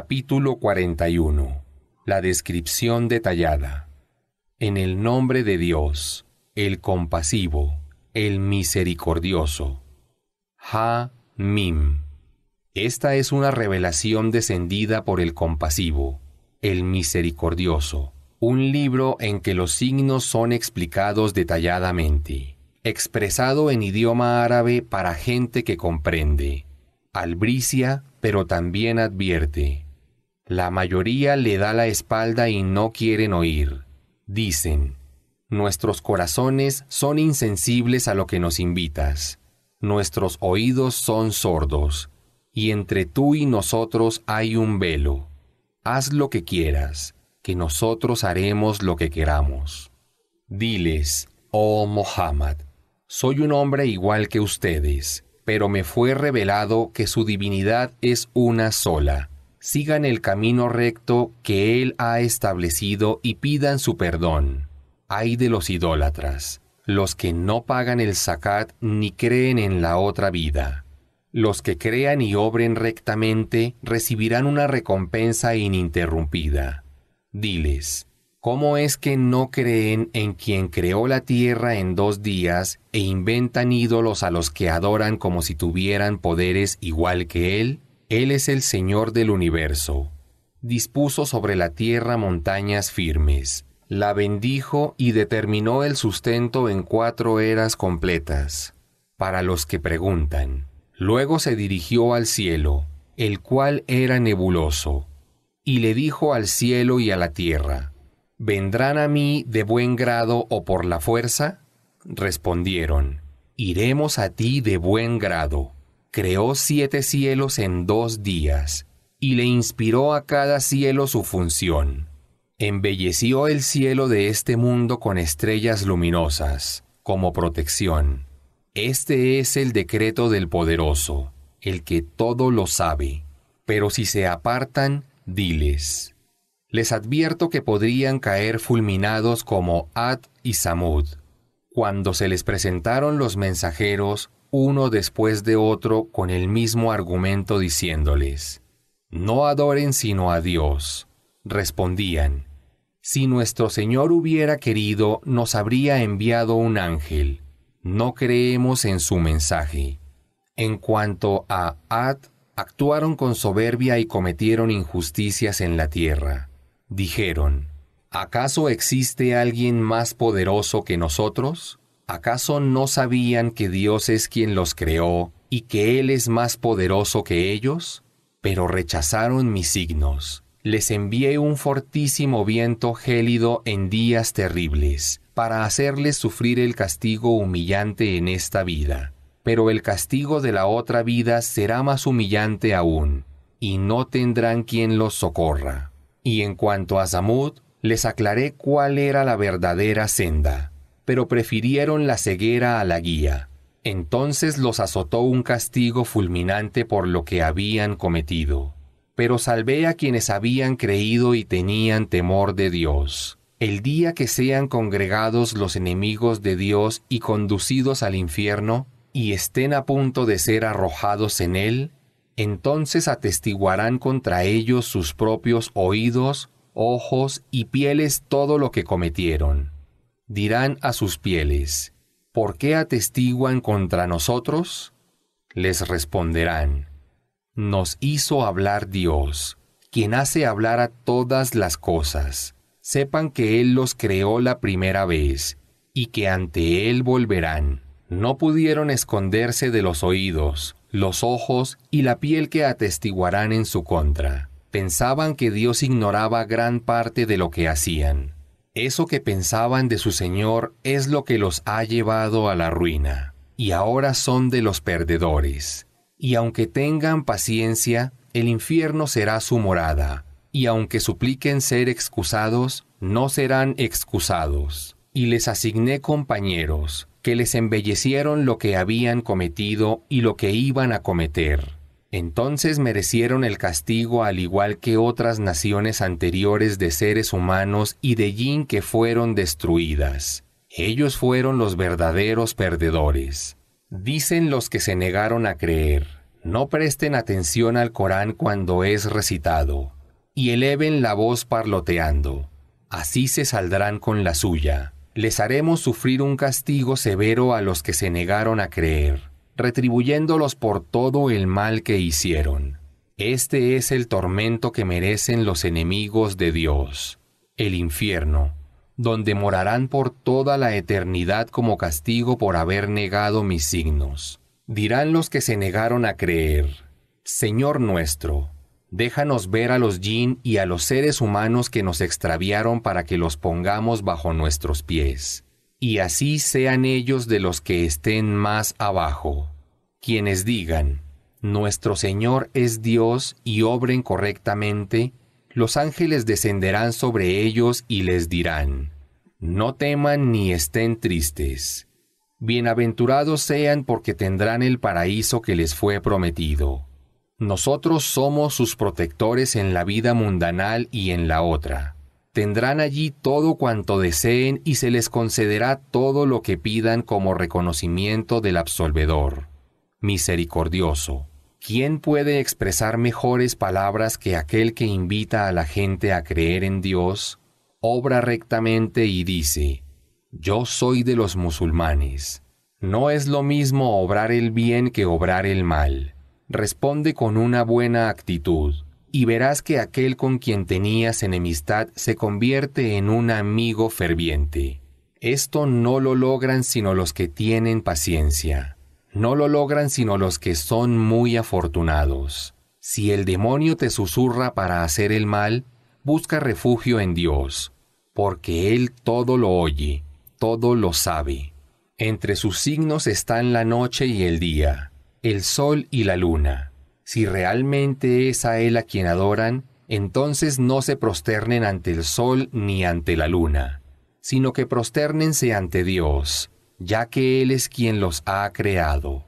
Capítulo 41. La descripción detallada. En el nombre de Dios, el compasivo, el misericordioso. Ha Mim. Esta es una revelación descendida por el compasivo, el misericordioso, un libro en que los signos son explicados detalladamente, expresado en idioma árabe para gente que comprende, albricia, pero también advierte. La mayoría le da la espalda y no quieren oír. Dicen, nuestros corazones son insensibles a lo que nos invitas, nuestros oídos son sordos, y entre tú y nosotros hay un velo. Haz lo que quieras, que nosotros haremos lo que queramos. Diles, oh Mohammed, soy un hombre igual que ustedes, pero me fue revelado que su divinidad es una sola sigan el camino recto que Él ha establecido y pidan su perdón. Ay de los idólatras, los que no pagan el zakat ni creen en la otra vida. Los que crean y obren rectamente recibirán una recompensa ininterrumpida. Diles, ¿cómo es que no creen en quien creó la tierra en dos días e inventan ídolos a los que adoran como si tuvieran poderes igual que Él? Él es el Señor del universo. Dispuso sobre la tierra montañas firmes. La bendijo y determinó el sustento en cuatro eras completas. Para los que preguntan. Luego se dirigió al cielo, el cual era nebuloso, y le dijo al cielo y a la tierra, ¿Vendrán a mí de buen grado o por la fuerza? Respondieron, Iremos a ti de buen grado creó siete cielos en dos días, y le inspiró a cada cielo su función. Embelleció el cielo de este mundo con estrellas luminosas, como protección. Este es el decreto del poderoso, el que todo lo sabe. Pero si se apartan, diles. Les advierto que podrían caer fulminados como Ad y Samud. Cuando se les presentaron los mensajeros, uno después de otro con el mismo argumento diciéndoles, No adoren sino a Dios. Respondían, Si nuestro Señor hubiera querido, nos habría enviado un ángel. No creemos en su mensaje. En cuanto a Ad, actuaron con soberbia y cometieron injusticias en la tierra. Dijeron, ¿acaso existe alguien más poderoso que nosotros? ¿Acaso no sabían que Dios es quien los creó y que Él es más poderoso que ellos? Pero rechazaron mis signos. Les envié un fortísimo viento gélido en días terribles, para hacerles sufrir el castigo humillante en esta vida. Pero el castigo de la otra vida será más humillante aún, y no tendrán quien los socorra. Y en cuanto a Zamud, les aclaré cuál era la verdadera senda pero prefirieron la ceguera a la guía. Entonces los azotó un castigo fulminante por lo que habían cometido. Pero salvé a quienes habían creído y tenían temor de Dios. El día que sean congregados los enemigos de Dios y conducidos al infierno, y estén a punto de ser arrojados en él, entonces atestiguarán contra ellos sus propios oídos, ojos y pieles todo lo que cometieron dirán a sus pieles, ¿por qué atestiguan contra nosotros? Les responderán, nos hizo hablar Dios, quien hace hablar a todas las cosas. Sepan que Él los creó la primera vez, y que ante Él volverán. No pudieron esconderse de los oídos, los ojos y la piel que atestiguarán en su contra. Pensaban que Dios ignoraba gran parte de lo que hacían eso que pensaban de su Señor es lo que los ha llevado a la ruina, y ahora son de los perdedores. Y aunque tengan paciencia, el infierno será su morada, y aunque supliquen ser excusados, no serán excusados. Y les asigné compañeros, que les embellecieron lo que habían cometido y lo que iban a cometer entonces merecieron el castigo al igual que otras naciones anteriores de seres humanos y de Yin que fueron destruidas. Ellos fueron los verdaderos perdedores. Dicen los que se negaron a creer, no presten atención al Corán cuando es recitado, y eleven la voz parloteando. Así se saldrán con la suya. Les haremos sufrir un castigo severo a los que se negaron a creer retribuyéndolos por todo el mal que hicieron. Este es el tormento que merecen los enemigos de Dios, el infierno, donde morarán por toda la eternidad como castigo por haber negado mis signos. Dirán los que se negaron a creer, Señor nuestro, déjanos ver a los jin y a los seres humanos que nos extraviaron para que los pongamos bajo nuestros pies y así sean ellos de los que estén más abajo, quienes digan, Nuestro Señor es Dios y obren correctamente, los ángeles descenderán sobre ellos y les dirán, No teman ni estén tristes. Bienaventurados sean porque tendrán el paraíso que les fue prometido. Nosotros somos sus protectores en la vida mundanal y en la otra. Tendrán allí todo cuanto deseen y se les concederá todo lo que pidan como reconocimiento del absolvedor. Misericordioso. ¿Quién puede expresar mejores palabras que aquel que invita a la gente a creer en Dios? Obra rectamente y dice, Yo soy de los musulmanes. No es lo mismo obrar el bien que obrar el mal. Responde con una buena actitud y verás que aquel con quien tenías enemistad se convierte en un amigo ferviente. Esto no lo logran sino los que tienen paciencia. No lo logran sino los que son muy afortunados. Si el demonio te susurra para hacer el mal, busca refugio en Dios, porque Él todo lo oye, todo lo sabe. Entre sus signos están la noche y el día, el sol y la luna si realmente es a Él a quien adoran, entonces no se prosternen ante el sol ni ante la luna, sino que prosternense ante Dios, ya que Él es quien los ha creado.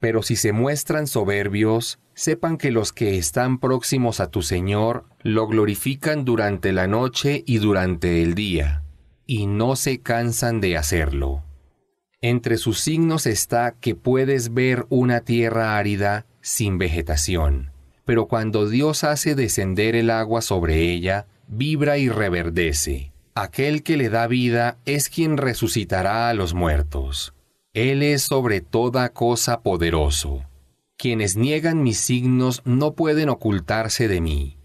Pero si se muestran soberbios, sepan que los que están próximos a tu Señor lo glorifican durante la noche y durante el día, y no se cansan de hacerlo. Entre sus signos está que puedes ver una tierra árida sin vegetación. Pero cuando Dios hace descender el agua sobre ella, vibra y reverdece. Aquel que le da vida es quien resucitará a los muertos. Él es sobre toda cosa poderoso. Quienes niegan mis signos no pueden ocultarse de mí.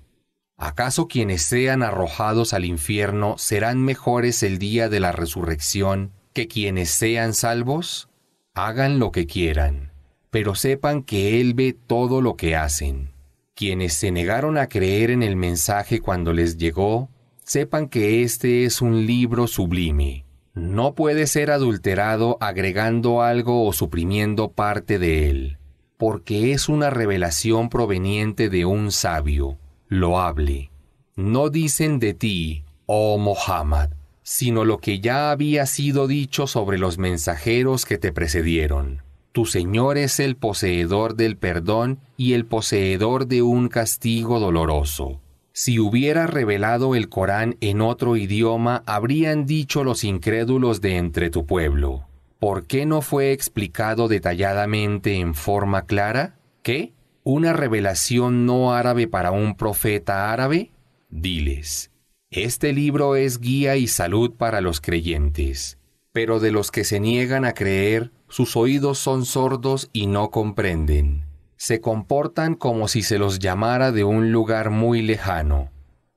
¿Acaso quienes sean arrojados al infierno serán mejores el día de la resurrección que quienes sean salvos? Hagan lo que quieran pero sepan que Él ve todo lo que hacen. Quienes se negaron a creer en el mensaje cuando les llegó, sepan que este es un libro sublime. No puede ser adulterado agregando algo o suprimiendo parte de él, porque es una revelación proveniente de un sabio, Lo hable. No dicen de ti, oh Mohammed, sino lo que ya había sido dicho sobre los mensajeros que te precedieron. Tu Señor es el poseedor del perdón y el poseedor de un castigo doloroso. Si hubiera revelado el Corán en otro idioma, habrían dicho los incrédulos de entre tu pueblo. ¿Por qué no fue explicado detalladamente en forma clara? ¿Qué? ¿Una revelación no árabe para un profeta árabe? Diles, este libro es guía y salud para los creyentes, pero de los que se niegan a creer, sus oídos son sordos y no comprenden. Se comportan como si se los llamara de un lugar muy lejano.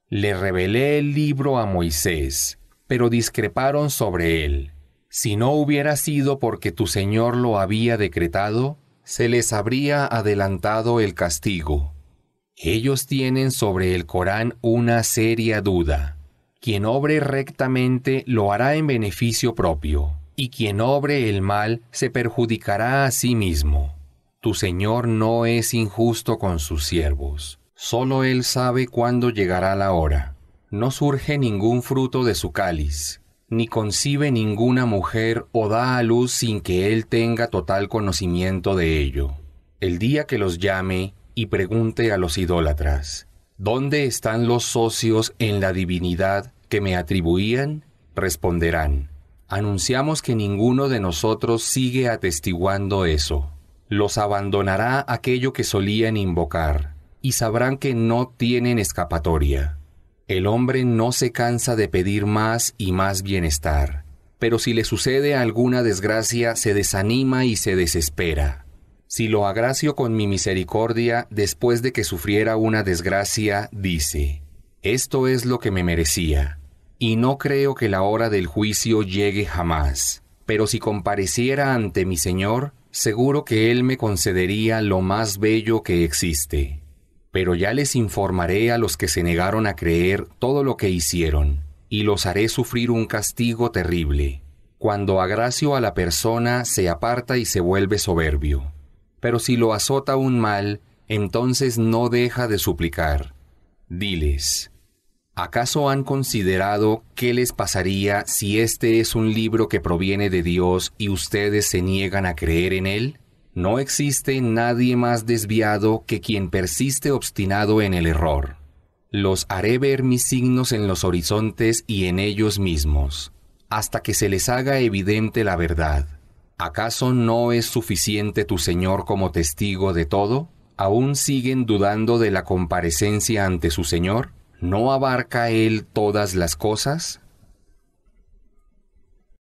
Le revelé el libro a Moisés, pero discreparon sobre él. Si no hubiera sido porque tu Señor lo había decretado, se les habría adelantado el castigo. Ellos tienen sobre el Corán una seria duda. Quien obre rectamente lo hará en beneficio propio y quien obre el mal se perjudicará a sí mismo. Tu Señor no es injusto con sus siervos. Solo Él sabe cuándo llegará la hora. No surge ningún fruto de su cáliz, ni concibe ninguna mujer o da a luz sin que Él tenga total conocimiento de ello. El día que los llame y pregunte a los idólatras, ¿dónde están los socios en la divinidad que me atribuían? Responderán, anunciamos que ninguno de nosotros sigue atestiguando eso. Los abandonará aquello que solían invocar, y sabrán que no tienen escapatoria. El hombre no se cansa de pedir más y más bienestar, pero si le sucede alguna desgracia se desanima y se desespera. Si lo agracio con mi misericordia después de que sufriera una desgracia, dice, esto es lo que me merecía, y no creo que la hora del juicio llegue jamás. Pero si compareciera ante mi Señor, seguro que Él me concedería lo más bello que existe. Pero ya les informaré a los que se negaron a creer todo lo que hicieron, y los haré sufrir un castigo terrible, cuando agracio a la persona se aparta y se vuelve soberbio. Pero si lo azota un mal, entonces no deja de suplicar. Diles, ¿Acaso han considerado qué les pasaría si este es un libro que proviene de Dios y ustedes se niegan a creer en él? No existe nadie más desviado que quien persiste obstinado en el error. Los haré ver mis signos en los horizontes y en ellos mismos, hasta que se les haga evidente la verdad. ¿Acaso no es suficiente tu Señor como testigo de todo? ¿Aún siguen dudando de la comparecencia ante su Señor? ¿no abarca Él todas las cosas?